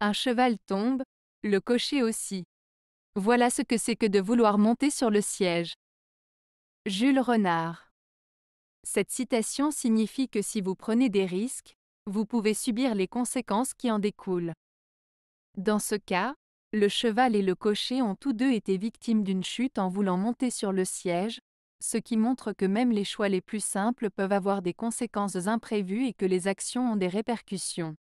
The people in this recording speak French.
Un cheval tombe, le cocher aussi. Voilà ce que c'est que de vouloir monter sur le siège. Jules Renard. Cette citation signifie que si vous prenez des risques, vous pouvez subir les conséquences qui en découlent. Dans ce cas, le cheval et le cocher ont tous deux été victimes d'une chute en voulant monter sur le siège, ce qui montre que même les choix les plus simples peuvent avoir des conséquences imprévues et que les actions ont des répercussions.